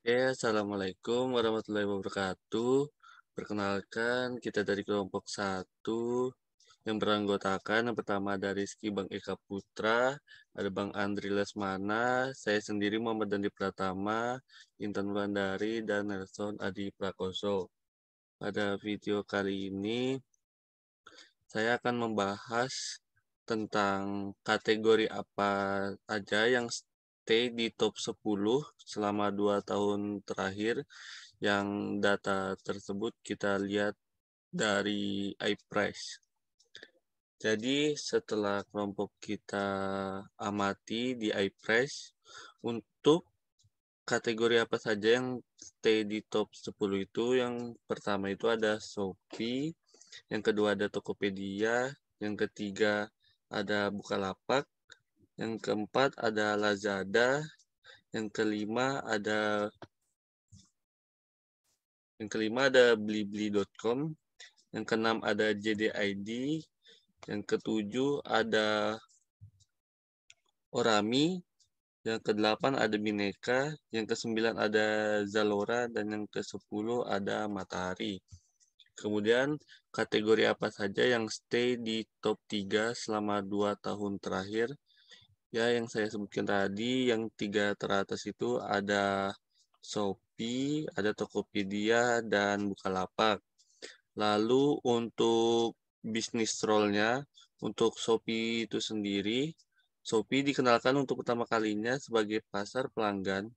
Oke, Assalamualaikum warahmatullahi wabarakatuh. Perkenalkan, kita dari kelompok satu yang beranggotakan yang pertama dari Ski Bang Eka Putra, ada Bang Andri Lesmana, saya sendiri Muhammad Dandi Pratama, Intan Wulandari, dan Nelson Adi Prakoso. Pada video kali ini, saya akan membahas tentang kategori apa aja yang T di top 10 selama 2 tahun terakhir yang data tersebut kita lihat dari iPrice. Jadi setelah kelompok kita amati di iPrice untuk kategori apa saja yang stay di top 10 itu yang pertama itu ada Shopee, yang kedua ada Tokopedia, yang ketiga ada Bukalapak, yang keempat ada Lazada, yang kelima ada yang kelima ada blibli.com, yang keenam ada JDID, yang ketujuh ada Orami, yang kedelapan ada Bineka, yang kesembilan ada Zalora, dan yang kesepuluh ada Matahari. Kemudian kategori apa saja yang stay di top 3 selama 2 tahun terakhir? Ya, yang saya sebutkan tadi, yang tiga teratas itu ada Shopee, ada Tokopedia, dan Bukalapak. Lalu untuk bisnis trollnya, untuk Shopee itu sendiri, Shopee dikenalkan untuk pertama kalinya sebagai pasar pelanggan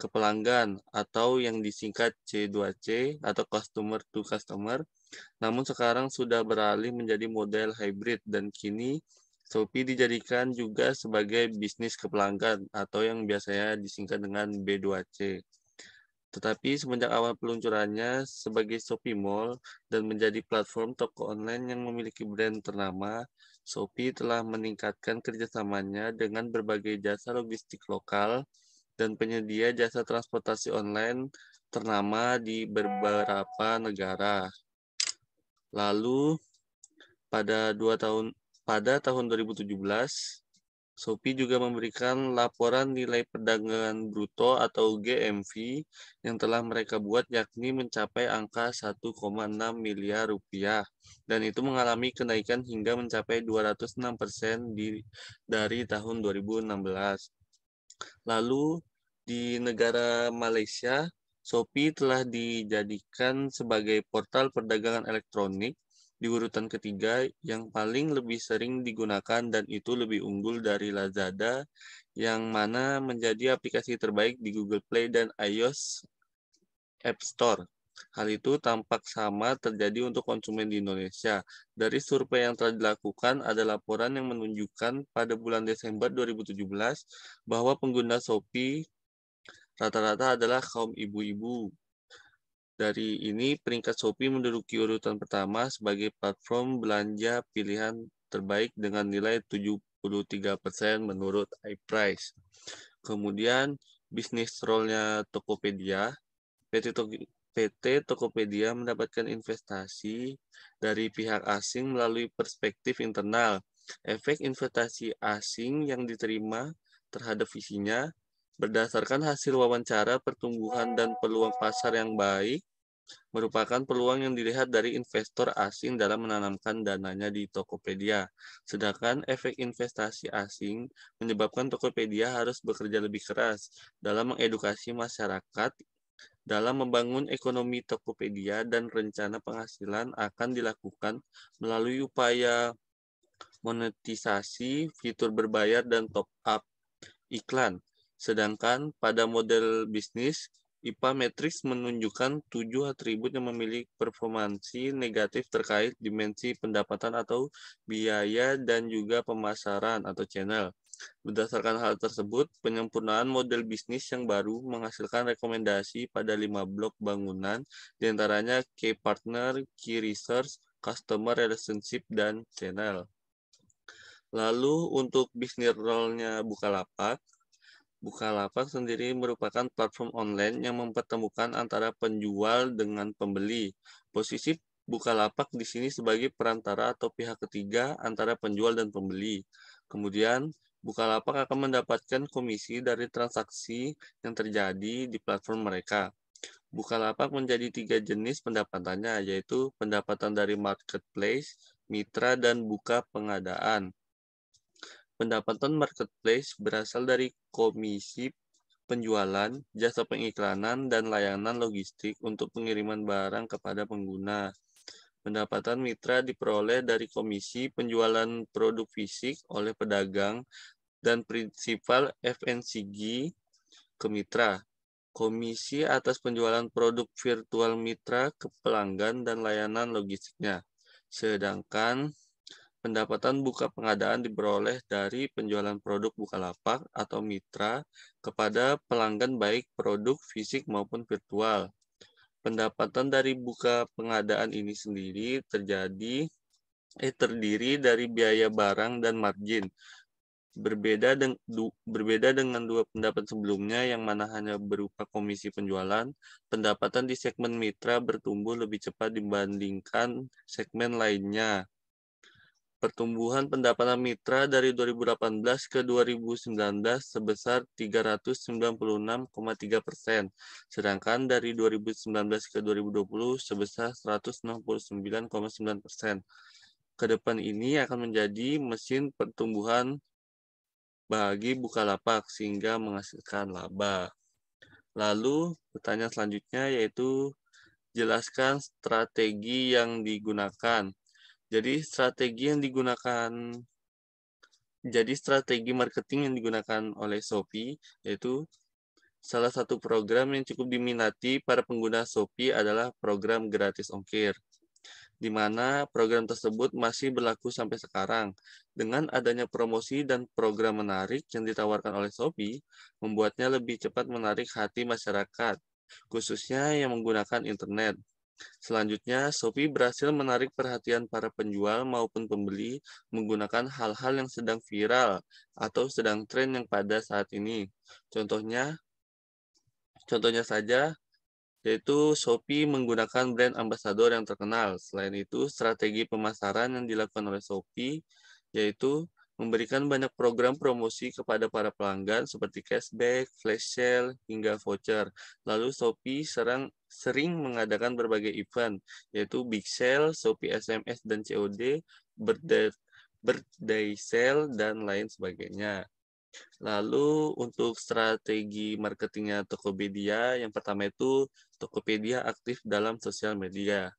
ke pelanggan atau yang disingkat C2C atau customer to customer. Namun sekarang sudah beralih menjadi model hybrid dan kini Shopee dijadikan juga sebagai bisnis kepelanggan atau yang biasanya disingkat dengan B2C. Tetapi semenjak awal peluncurannya sebagai Shopee Mall dan menjadi platform toko online yang memiliki brand ternama, Shopee telah meningkatkan kerjasamanya dengan berbagai jasa logistik lokal dan penyedia jasa transportasi online ternama di beberapa negara. Lalu, pada dua tahun pada tahun 2017, Shopee juga memberikan laporan nilai perdagangan bruto atau GMV yang telah mereka buat yakni mencapai angka 1,6 miliar rupiah dan itu mengalami kenaikan hingga mencapai 206 persen dari tahun 2016. Lalu di negara Malaysia, Shopee telah dijadikan sebagai portal perdagangan elektronik di urutan ketiga yang paling lebih sering digunakan dan itu lebih unggul dari Lazada yang mana menjadi aplikasi terbaik di Google Play dan iOS App Store. Hal itu tampak sama terjadi untuk konsumen di Indonesia. Dari survei yang telah dilakukan, ada laporan yang menunjukkan pada bulan Desember 2017 bahwa pengguna Shopee rata-rata adalah kaum ibu-ibu dari ini, peringkat Shopee menduduki urutan pertama sebagai platform belanja pilihan terbaik dengan nilai 73% menurut iPrice. Kemudian, bisnis role-nya Tokopedia. PT, Tok PT Tokopedia mendapatkan investasi dari pihak asing melalui perspektif internal. Efek investasi asing yang diterima terhadap visinya Berdasarkan hasil wawancara, pertumbuhan dan peluang pasar yang baik merupakan peluang yang dilihat dari investor asing dalam menanamkan dananya di Tokopedia. Sedangkan efek investasi asing menyebabkan Tokopedia harus bekerja lebih keras dalam mengedukasi masyarakat dalam membangun ekonomi Tokopedia dan rencana penghasilan akan dilakukan melalui upaya monetisasi, fitur berbayar, dan top-up iklan. Sedangkan pada model bisnis, IPA Matrix menunjukkan tujuh atribut yang memiliki performansi negatif terkait dimensi pendapatan atau biaya dan juga pemasaran atau channel. Berdasarkan hal tersebut, penyempurnaan model bisnis yang baru menghasilkan rekomendasi pada lima blok bangunan, diantaranya key partner, key research, customer relationship, dan channel. Lalu untuk bisnis role-nya Bukalapak, Bukalapak sendiri merupakan platform online yang mempertemukan antara penjual dengan pembeli. Posisi Bukalapak di sini sebagai perantara atau pihak ketiga antara penjual dan pembeli. Kemudian, Bukalapak akan mendapatkan komisi dari transaksi yang terjadi di platform mereka. Bukalapak menjadi tiga jenis pendapatannya, yaitu pendapatan dari marketplace, mitra, dan buka pengadaan. Pendapatan marketplace berasal dari komisi penjualan, jasa pengiklanan, dan layanan logistik untuk pengiriman barang kepada pengguna. Pendapatan mitra diperoleh dari komisi penjualan produk fisik oleh pedagang dan prinsipal FNCG ke mitra. Komisi atas penjualan produk virtual mitra ke pelanggan dan layanan logistiknya. Sedangkan Pendapatan buka pengadaan diperoleh dari penjualan produk Bukalapak atau mitra kepada pelanggan baik produk fisik maupun virtual. Pendapatan dari buka pengadaan ini sendiri terjadi eh terdiri dari biaya barang dan margin. Berbeda dengan berbeda dengan dua pendapat sebelumnya yang mana hanya berupa komisi penjualan, pendapatan di segmen mitra bertumbuh lebih cepat dibandingkan segmen lainnya pertumbuhan pendapatan mitra dari 2018 ke 2019 sebesar 396,3 persen, sedangkan dari 2019 ke 2020 sebesar 169,9 persen. Kedepan ini akan menjadi mesin pertumbuhan bagi Bukalapak sehingga menghasilkan laba. Lalu pertanyaan selanjutnya yaitu jelaskan strategi yang digunakan jadi strategi yang digunakan jadi strategi marketing yang digunakan oleh Shopee yaitu salah satu program yang cukup diminati para pengguna Shopee adalah program gratis ongkir di mana program tersebut masih berlaku sampai sekarang. Dengan adanya promosi dan program menarik yang ditawarkan oleh Shopee, membuatnya lebih cepat menarik hati masyarakat, khususnya yang menggunakan internet. Selanjutnya, Sophie berhasil menarik perhatian para penjual maupun pembeli menggunakan hal-hal yang sedang viral atau sedang tren yang pada saat ini. Contohnya, contohnya saja yaitu Shopee menggunakan brand ambassador yang terkenal. Selain itu, strategi pemasaran yang dilakukan oleh Shopee yaitu memberikan banyak program promosi kepada para pelanggan seperti cashback, flash sale, hingga voucher. Lalu Shopee serang, sering mengadakan berbagai event, yaitu Big Sale, Shopee SMS dan COD, birthday, birthday sale, dan lain sebagainya. Lalu untuk strategi marketingnya Tokopedia, yang pertama itu Tokopedia aktif dalam sosial media.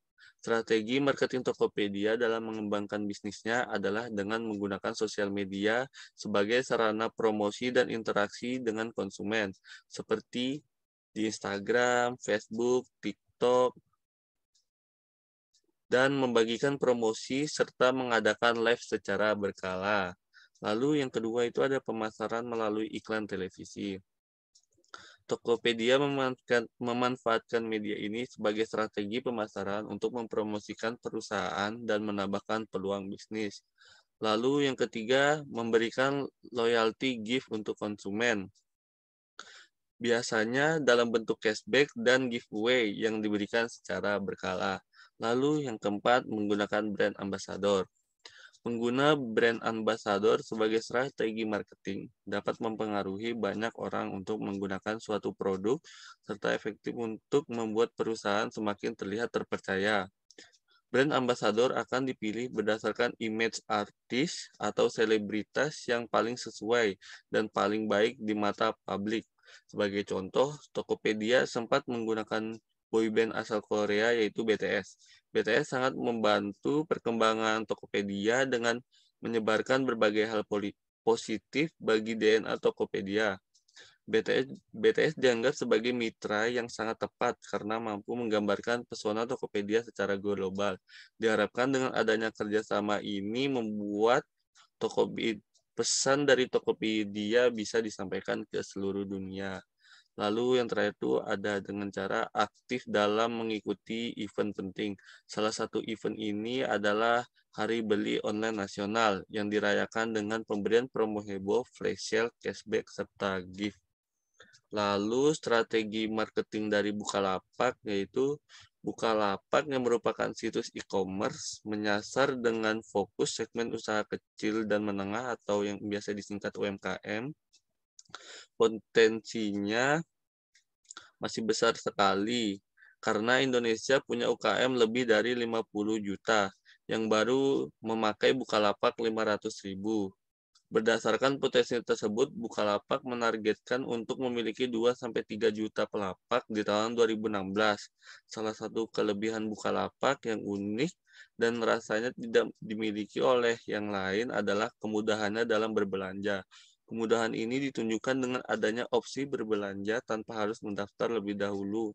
Strategi marketing Tokopedia dalam mengembangkan bisnisnya adalah dengan menggunakan sosial media sebagai sarana promosi dan interaksi dengan konsumen, seperti di Instagram, Facebook, TikTok, dan membagikan promosi serta mengadakan live secara berkala. Lalu yang kedua itu ada pemasaran melalui iklan televisi. Tokopedia memanfaatkan, memanfaatkan media ini sebagai strategi pemasaran untuk mempromosikan perusahaan dan menambahkan peluang bisnis. Lalu yang ketiga, memberikan loyalty gift untuk konsumen. Biasanya dalam bentuk cashback dan giveaway yang diberikan secara berkala. Lalu yang keempat, menggunakan brand ambassador. Pengguna brand ambassador sebagai strategi marketing dapat mempengaruhi banyak orang untuk menggunakan suatu produk serta efektif untuk membuat perusahaan semakin terlihat terpercaya. Brand ambassador akan dipilih berdasarkan image artis atau selebritas yang paling sesuai dan paling baik di mata publik. Sebagai contoh, Tokopedia sempat menggunakan boyband asal Korea yaitu BTS. BTS sangat membantu perkembangan Tokopedia dengan menyebarkan berbagai hal positif bagi DNA Tokopedia. BTS, BTS dianggap sebagai mitra yang sangat tepat karena mampu menggambarkan pesona Tokopedia secara global. Diharapkan dengan adanya kerjasama ini membuat Tokopedia, pesan dari Tokopedia bisa disampaikan ke seluruh dunia. Lalu yang terakhir itu ada dengan cara aktif dalam mengikuti event penting. Salah satu event ini adalah Hari Beli Online Nasional yang dirayakan dengan pemberian promo heboh, flash sale, cashback, serta gift. Lalu strategi marketing dari Bukalapak yaitu Bukalapak yang merupakan situs e-commerce menyasar dengan fokus segmen usaha kecil dan menengah atau yang biasa disingkat UMKM potensinya masih besar sekali karena Indonesia punya UKM lebih dari 50 juta yang baru memakai Bukalapak 500 ribu. Berdasarkan potensi tersebut, Bukalapak menargetkan untuk memiliki 2-3 juta pelapak di tahun 2016. Salah satu kelebihan Bukalapak yang unik dan rasanya tidak dimiliki oleh yang lain adalah kemudahannya dalam berbelanja. Kemudahan ini ditunjukkan dengan adanya opsi berbelanja tanpa harus mendaftar lebih dahulu.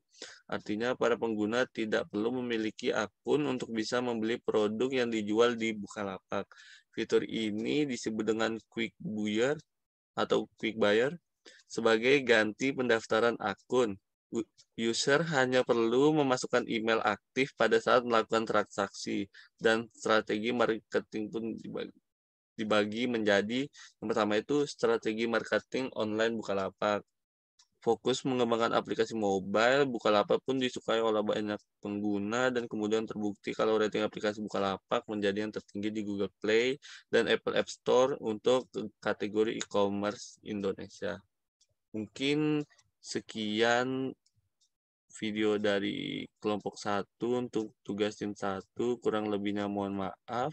Artinya para pengguna tidak perlu memiliki akun untuk bisa membeli produk yang dijual di Bukalapak. Fitur ini disebut dengan quick buyer atau quick buyer sebagai ganti pendaftaran akun. User hanya perlu memasukkan email aktif pada saat melakukan transaksi dan strategi marketing pun dibagi dibagi menjadi yang pertama itu strategi marketing online Bukalapak. Fokus mengembangkan aplikasi mobile, Bukalapak pun disukai oleh banyak pengguna dan kemudian terbukti kalau rating aplikasi Bukalapak menjadi yang tertinggi di Google Play dan Apple App Store untuk kategori e-commerce Indonesia. Mungkin sekian video dari kelompok satu untuk tugas tim satu kurang lebihnya mohon maaf